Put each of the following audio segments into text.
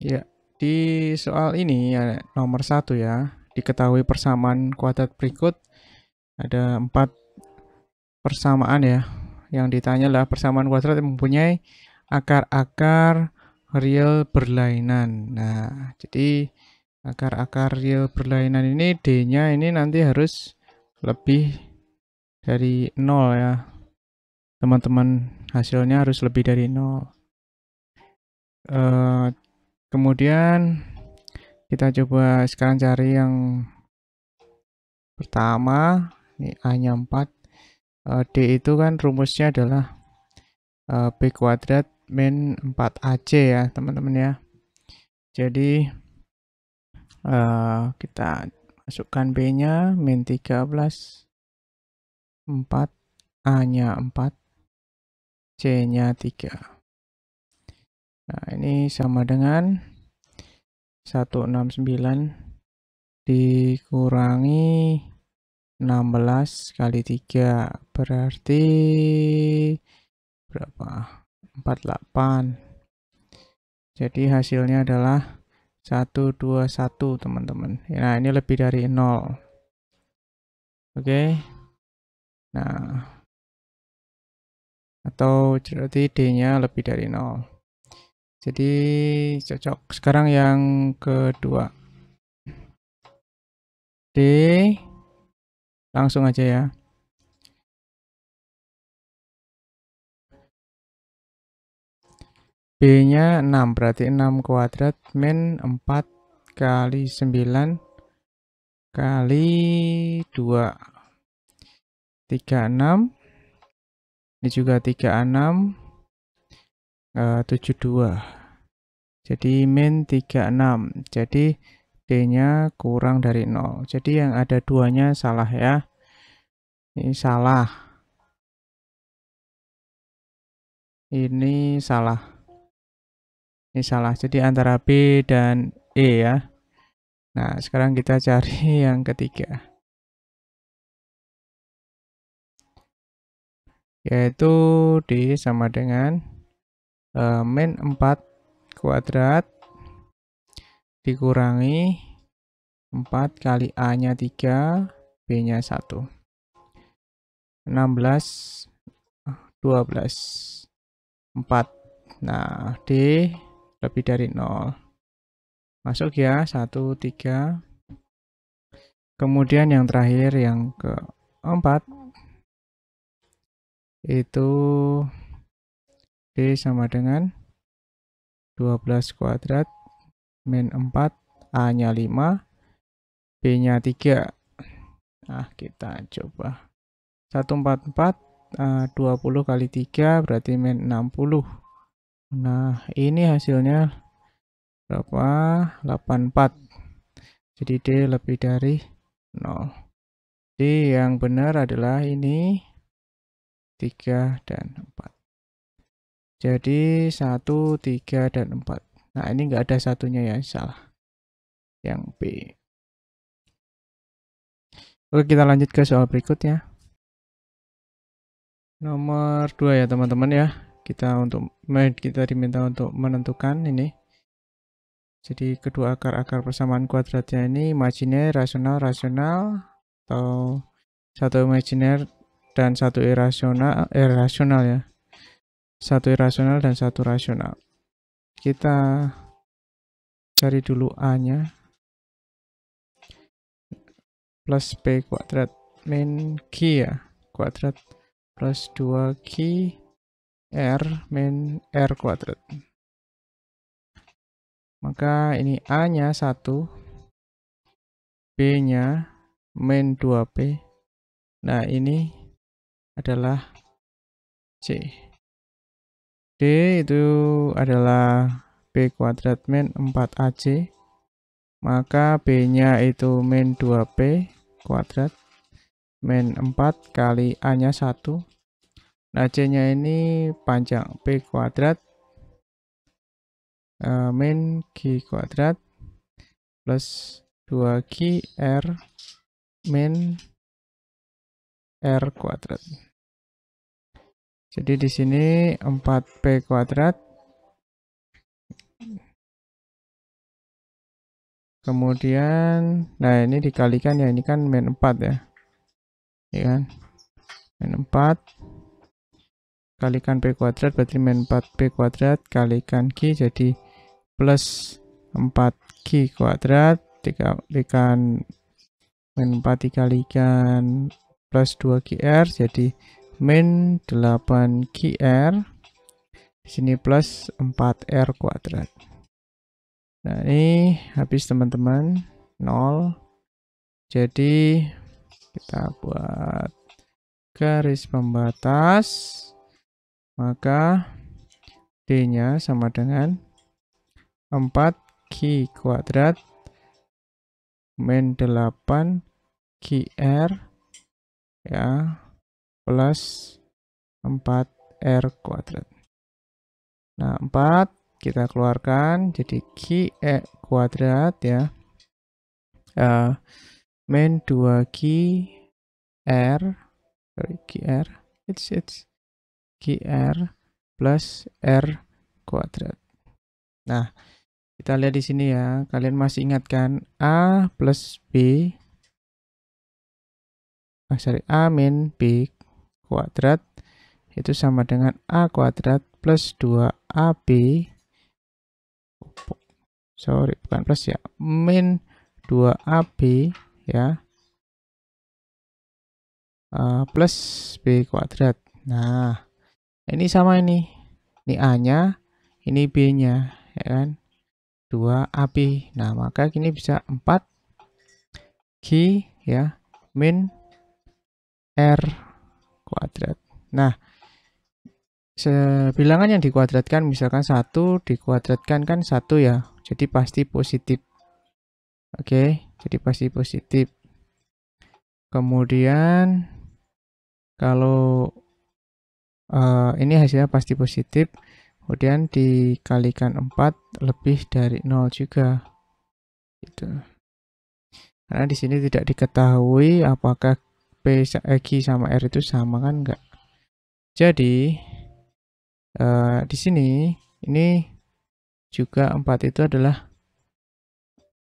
Ya, di soal ini ya nomor satu ya, diketahui persamaan kuadrat berikut ada empat persamaan ya. Yang ditanya lah persamaan kuadrat yang mempunyai akar-akar real berlainan. Nah, jadi akar-akar real berlainan ini D-nya ini nanti harus lebih dari nol ya. Teman-teman, hasilnya harus lebih dari nol. Uh, kemudian kita coba sekarang cari yang pertama ini A nya 4 uh, e, D itu kan rumusnya adalah uh, B kuadrat min 4AC ya teman-teman ya jadi uh, kita masukkan B nya min 13 4 A nya 4 C nya 3 Nah, ini sama dengan 169 dikurangi 16 kali 3 berarti berapa? 48. Jadi hasilnya adalah 121, teman-teman. Nah, ini lebih dari 0. Oke. Okay. Nah, atau berarti D-nya lebih dari 0. Jadi cocok. Sekarang yang kedua. D. Langsung aja ya. B-nya 6, berarti 6 kuadrat min 4 kali 9 kali 2. 36. Ini juga 36. 72 eh, jadi min 36 jadi D nya kurang dari 0 jadi yang ada duanya salah ya ini salah ini salah ini salah jadi antara B dan E ya Nah sekarang kita cari yang ketiga yaitu D sama dengan uh, min 4 kuadrat dikurangi 4 kali A nya 3 B nya 1 16 12 4 nah D lebih dari 0 masuk ya 1 3 kemudian yang terakhir yang keempat itu D sama dengan 12 kuadrat min 4, A-nya 5, B-nya 3. Nah, kita coba. 144, 20 kali 3 berarti min 60. Nah, ini hasilnya berapa? 84. Jadi D lebih dari 0. D yang benar adalah ini 3 dan 4. Jadi 1, 3, dan 4. Nah ini nggak ada satunya ya, salah. Yang B. Oke kita lanjut ke soal berikutnya. Nomor 2 ya teman-teman ya. Kita untuk kita diminta untuk menentukan ini. Jadi kedua akar-akar persamaan kuadratnya ini imajiner, rasional, rasional atau satu imajiner dan satu irasional, irasional eh, ya satu irasional dan satu rasional. Kita cari dulu A-nya. Plus P kuadrat min Q ya. Kuadrat plus 2Q R min R kuadrat. Maka ini A-nya 1, B-nya min 2P. Nah ini adalah C. D itu adalah B kuadrat min 4AC. Maka B-nya itu min 2P kuadrat min 4 kali A-nya 1. Nah, C-nya ini panjang P kuadrat uh, e, min G kuadrat plus 2G R min R kuadrat. Jadi di sini 4P kuadrat. Kemudian, nah ini dikalikan ya, ini kan min 4 ya. Ya kan? Min 4. Kalikan P kuadrat berarti min 4P kuadrat. Kalikan Q jadi plus 4Q kuadrat. Dikalikan min 4 dikalikan plus 2QR jadi min 8 QR sini plus 4R kuadrat nah ini habis teman-teman 0 jadi kita buat garis pembatas maka D nya sama dengan 4 Q kuadrat min 8 QR ya plus 4R kuadrat. Nah, 4 kita keluarkan jadi Q E kuadrat ya. Uh, eh, main 2 Q R sorry Q R it's it's Q R plus R kuadrat. Nah, kita lihat di sini ya. Kalian masih ingat kan A plus B ah, sorry A min B kuadrat itu sama dengan A kuadrat plus 2AB sorry bukan plus ya min 2AB ya uh, plus B kuadrat nah ini sama ini ini A nya ini B nya ya kan 2AB nah maka ini bisa 4 G ya min R kuadrat. Nah, bilangan yang dikuadratkan misalkan satu dikuadratkan kan satu ya. Jadi pasti positif. Oke, jadi pasti positif. Kemudian kalau uh, ini hasilnya pasti positif. Kemudian dikalikan 4 lebih dari nol juga. Gitu. Karena di sini tidak diketahui apakah P, X eh, sama R itu sama kan enggak? Jadi, eh, di sini, ini juga 4 itu adalah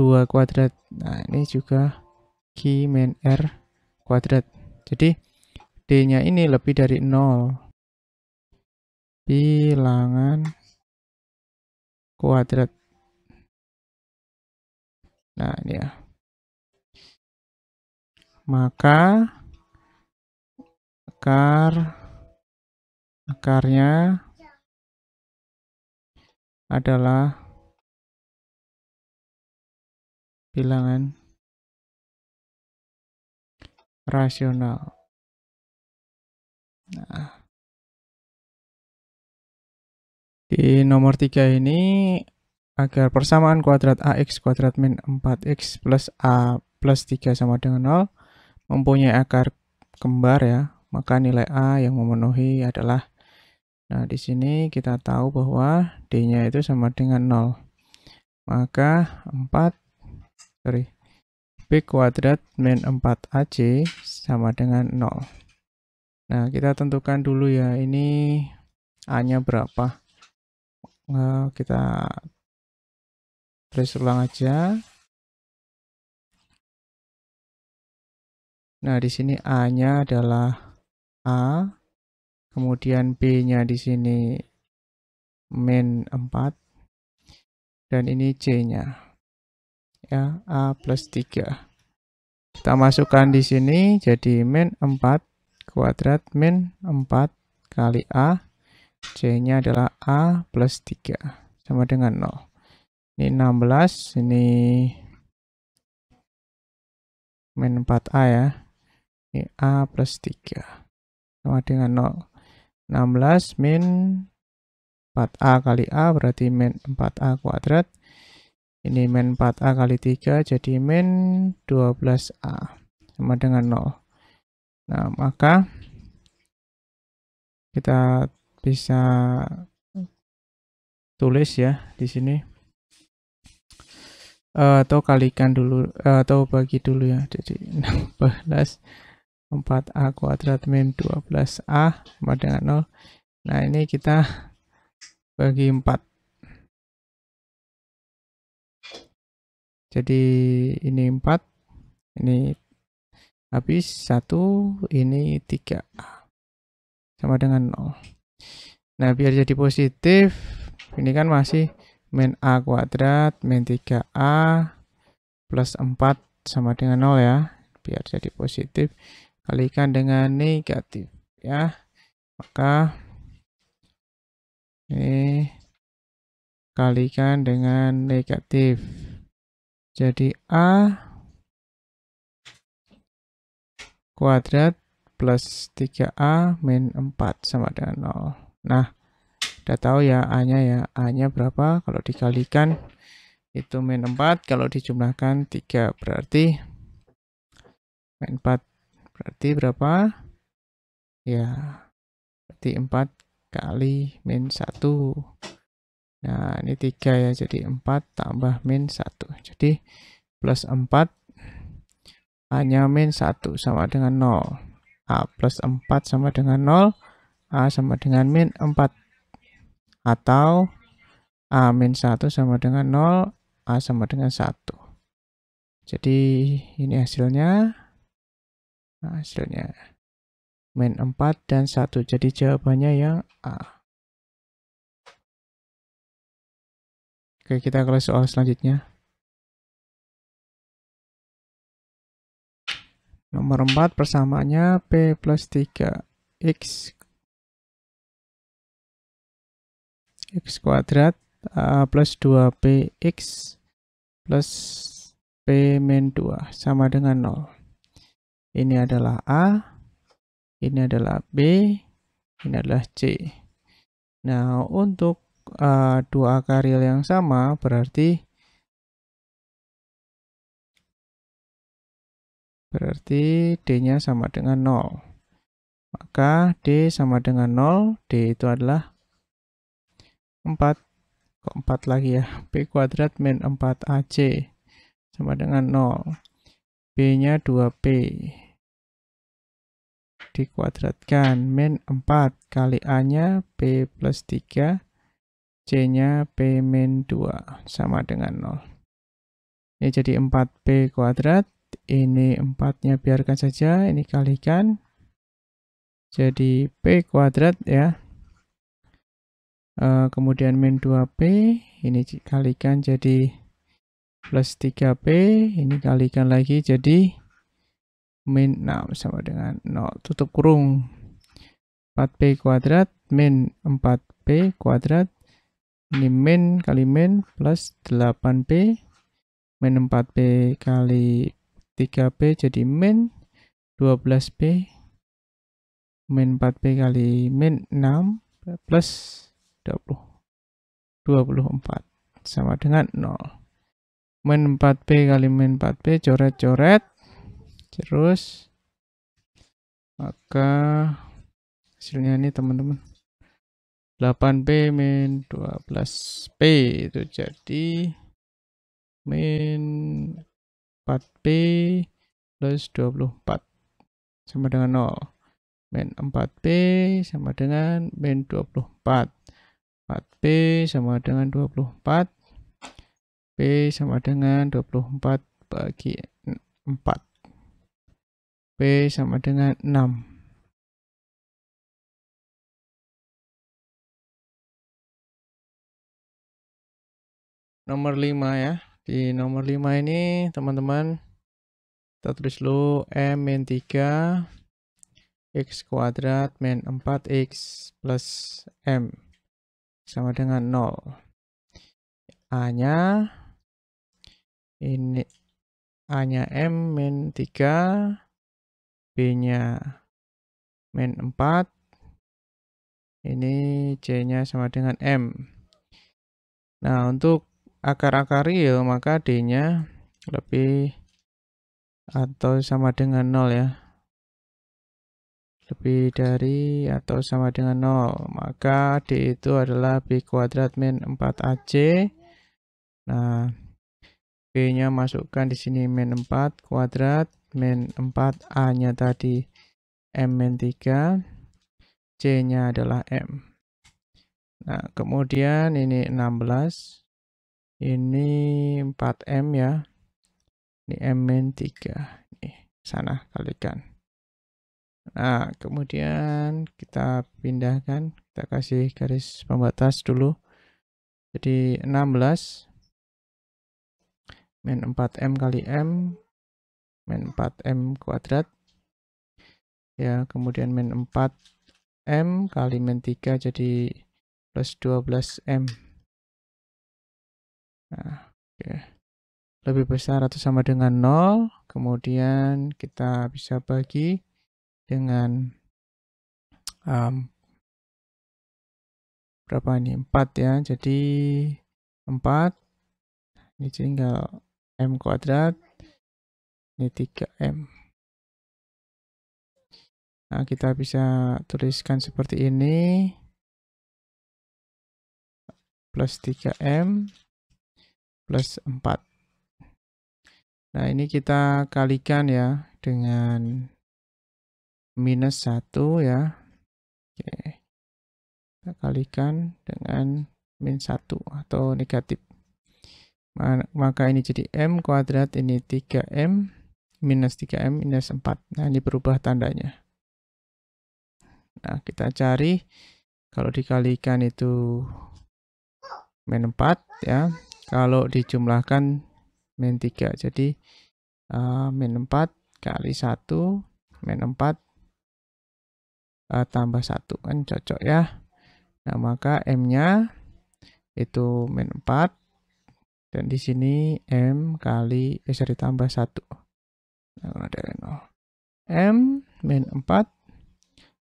2 kuadrat. Nah, ini juga Q min R kuadrat. Jadi, D-nya ini lebih dari 0. Bilangan kuadrat. Nah, ini ya. Maka akar akarnya adalah bilangan rasional. Nah, di nomor 3 ini agar persamaan kuadrat ax kuadrat min 4x plus a plus 3 sama dengan 0 mempunyai akar kembar ya maka nilai A yang memenuhi adalah Nah, di sini kita tahu bahwa D-nya itu sama dengan 0. Maka 4 sorry. B kuadrat min 4AC sama dengan 0. Nah, kita tentukan dulu ya ini A-nya berapa. Nah, kita tulis ulang aja. Nah, di sini A-nya adalah A, kemudian B-nya di sini min 4, dan ini C-nya. Ya, A plus 3. Kita masukkan di sini, jadi min 4 kuadrat min 4 kali A. C-nya adalah A plus 3, sama dengan 0. Ini 16, ini min 4A ya. Ini A plus 3 sama dengan 0. 16 min 4A kali A berarti min 4A kuadrat. Ini min 4A kali 3 jadi min 12A sama dengan 0. Nah, maka kita bisa tulis ya di sini uh, atau kalikan dulu uh, atau bagi dulu ya jadi 16 4A kuadrat min 12A sama dengan 0. Nah, ini kita bagi 4. Jadi ini 4, ini habis 1, ini 3A sama dengan 0. Nah, biar jadi positif, ini kan masih min A kuadrat, min 3A plus 4 sama dengan 0 ya, biar jadi positif kalikan dengan negatif ya maka ini kalikan dengan negatif jadi A kuadrat plus 3A min 4 sama dengan 0 nah udah tahu ya A nya ya A nya berapa kalau dikalikan itu min 4 kalau dijumlahkan 3 berarti min 4 Berarti berapa? Ya, berarti 4 kali min 1. Nah, ini 3 ya, jadi 4 tambah min 1. Jadi, plus 4 hanya min 1 sama dengan 0. A plus 4 sama dengan 0. A sama dengan min 4. Atau A min 1 sama dengan 0. A sama dengan 1. Jadi, ini hasilnya. Nah, hasilnya. Main 4 dan 1. Jadi jawabannya yang A. Oke, kita ke soal selanjutnya. Nomor 4 persamaannya P plus 3. X X kuadrat uh, plus 2PX plus P min 2 sama dengan 0. Ini adalah A, ini adalah B, ini adalah C. Nah, untuk uh, dua akar real yang sama berarti berarti D-nya sama dengan 0. Maka D sama dengan 0, D itu adalah 4, kok 4 lagi ya, b kuadrat min 4AC sama dengan 0. B-nya 2P, dikuadratkan. Min 4 kali A-nya P plus 3, C-nya P min 2 sama dengan 0. Ini jadi 4P kuadrat, ini 4-nya biarkan saja, ini kalikan. Jadi P kuadrat ya. E, kemudian min 2P, ini kalikan jadi plus 3P, ini kalikan lagi jadi min 6 sama dengan 0 tutup kurung 4p kuadrat min 4p kuadrat ini min kali min plus 8p min 4p kali 3p jadi min 12p min 4p kali min 6 plus 20 24 sama dengan 0 min 4p kali min 4p coret-coret terus maka hasilnya ini teman-teman 8P min 12P itu jadi min 4P plus 24 sama dengan 0 min 4P sama dengan min 24 4P sama dengan 24 P sama dengan 24 bagi 4 sama dengan 6. Nomor 5 ya. Di nomor 5 ini teman-teman kita tulis dulu M min 3 X kuadrat min 4X plus M sama dengan 0. A-nya ini A-nya M min 3 B-nya min 4. Ini C-nya sama dengan M. Nah, untuk akar-akar real, maka D-nya lebih atau sama dengan 0 ya. Lebih dari atau sama dengan 0. Maka D itu adalah B kuadrat min 4AC. Nah, B-nya masukkan di sini min 4 kuadrat min 4, A-nya tadi M min 3, C-nya adalah M. Nah, kemudian ini 16, ini 4M ya, ini M min 3, nih, sana kalikan. Nah, kemudian kita pindahkan, kita kasih garis pembatas dulu. Jadi 16 min 4M kali M min 4m kuadrat ya kemudian min 4m kali min 3 jadi plus 12m nah oke lebih besar atau sama dengan 0 kemudian kita bisa bagi dengan um, berapa ini 4 ya jadi 4 ini tinggal m kuadrat ini 3M nah kita bisa tuliskan seperti ini plus 3M plus 4 nah ini kita kalikan ya dengan minus 1 ya oke kita kalikan dengan min 1 atau negatif maka ini jadi M kuadrat ini 3M minus 3M minus 4. Nah, ini berubah tandanya. Nah, kita cari kalau dikalikan itu min 4 ya. Kalau dijumlahkan min 3. Jadi uh, min 4 kali 1 min 4 uh, eh, tambah 1 kan cocok ya. Nah, maka M-nya itu min 4 dan di sini M kali eh sorry tambah 1. Oh. kurang dari nol. M min 4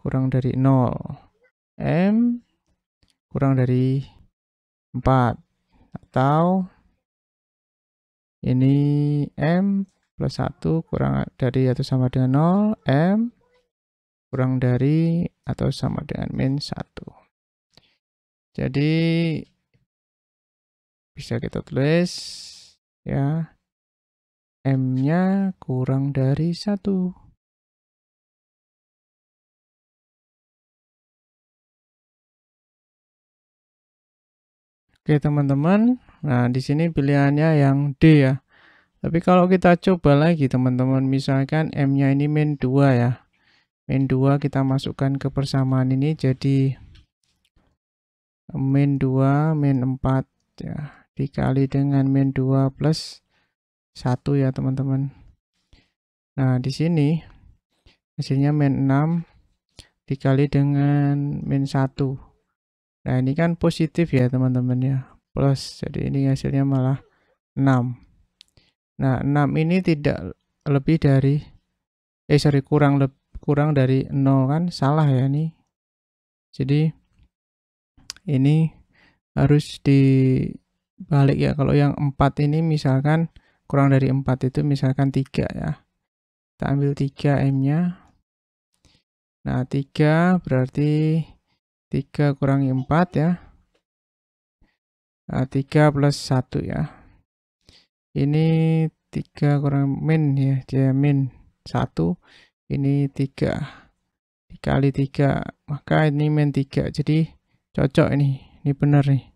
kurang dari 0. M kurang dari 4. Atau ini M plus 1 kurang dari atau sama dengan 0. M kurang dari atau sama dengan min 1. Jadi bisa kita tulis ya M-nya kurang dari satu. Oke teman-teman, nah di sini pilihannya yang D ya. Tapi kalau kita coba lagi teman-teman, misalkan M-nya ini min 2 ya. Min 2 kita masukkan ke persamaan ini jadi min 2 min 4 ya. Dikali dengan min 2 plus satu ya teman-teman nah di sini hasilnya min 6 dikali dengan min 1 nah ini kan positif ya teman-teman ya plus jadi ini hasilnya malah 6 nah 6 ini tidak lebih dari eh sorry kurang lebih kurang dari 0 kan salah ya ini jadi ini harus dibalik ya kalau yang 4 ini misalkan kurang dari 4 itu misalkan 3 ya. Kita ambil 3 M-nya. Nah, 3 berarti 3 kurangi 4 ya. Nah, 3 plus 1 ya. Ini 3 kurang min ya, dia min 1. Ini 3. Dikali 3, maka ini min 3. Jadi cocok ini, ini benar nih.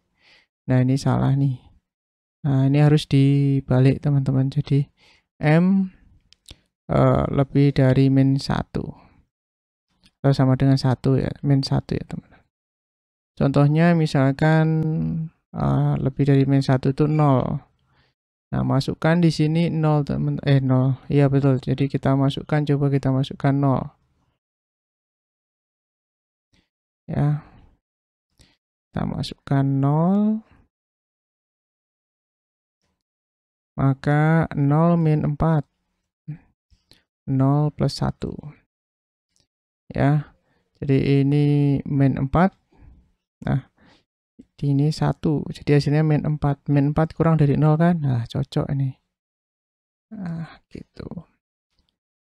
Nah, ini salah nih. Nah, ini harus dibalik teman-teman. Jadi M uh, lebih dari min 1. Atau sama dengan 1 ya, min 1 ya teman-teman. Contohnya misalkan uh, lebih dari min 1 itu 0. Nah, masukkan di sini 0 teman eh 0. Iya betul. Jadi kita masukkan coba kita masukkan 0. Ya. Kita masukkan 0. Maka 0 min 4. 0 plus 1. Ya, jadi ini min 4. Nah, ini 1. Jadi hasilnya min 4. Min 4 kurang dari 0 kan? Nah, cocok ini. Nah, gitu.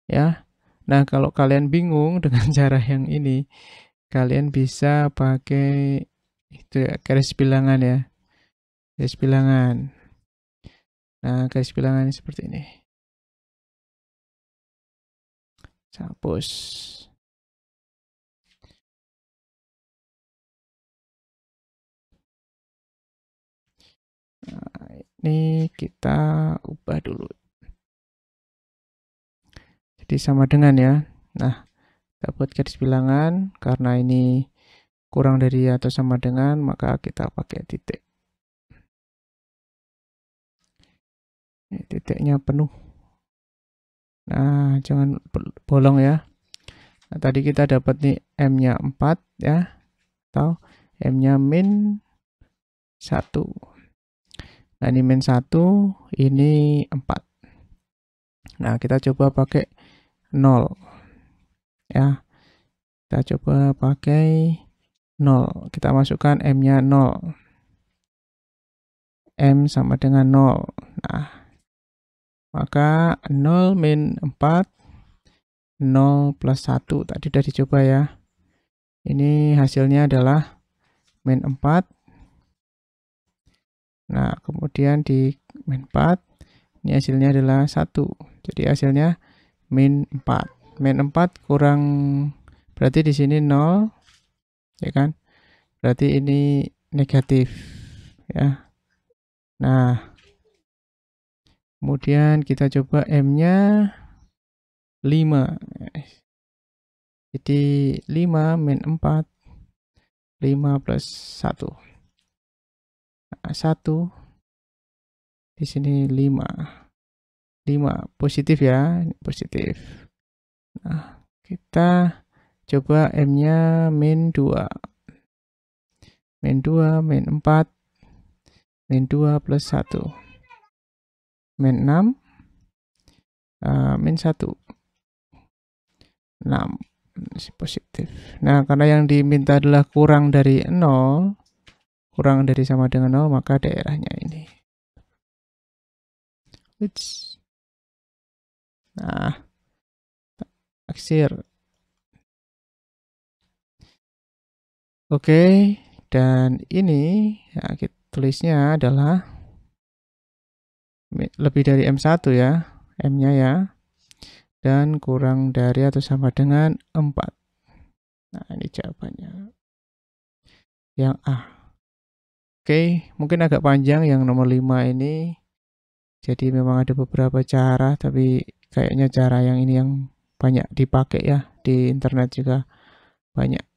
Ya. Nah, kalau kalian bingung dengan cara yang ini, kalian bisa pakai itu ya, garis bilangan ya. Garis bilangan. Nah, garis bilangannya seperti ini. Hapus. Nah, ini kita ubah dulu. Jadi sama dengan ya. Nah, kita buat garis bilangan karena ini kurang dari atau sama dengan maka kita pakai titik. Ini eh, titiknya penuh. Nah, jangan bolong ya. Nah, tadi kita dapat nih M-nya 4 ya. Atau M-nya min 1. Nah, ini min 1, ini 4. Nah, kita coba pakai 0. Ya. Kita coba pakai 0. Kita masukkan M-nya 0. M sama dengan 0. Nah, maka 0 min 4, 0 plus 1. Tadi sudah dicoba ya. Ini hasilnya adalah min 4. Nah, kemudian di min 4, ini hasilnya adalah 1. Jadi hasilnya min 4. Min 4 kurang, berarti di sini 0, ya kan? Berarti ini negatif, ya. Nah, Kemudian kita coba M-nya 5. Jadi 5 min 4, 5 plus 1. 1, nah, di sini 5. 5, positif ya, positif. Nah, kita coba M-nya min 2. Min 2, min 4, min 2 plus 1 min 6 uh, eh, min 1 6 masih positif nah karena yang diminta adalah kurang dari 0 kurang dari sama dengan 0 maka daerahnya ini which nah aksir. oke okay, dan ini ya, kita tulisnya adalah lebih dari M1 ya, M-nya ya. Dan kurang dari atau sama dengan 4. Nah, ini jawabannya. Yang A. Oke, mungkin agak panjang yang nomor 5 ini. Jadi memang ada beberapa cara, tapi kayaknya cara yang ini yang banyak dipakai ya di internet juga banyak.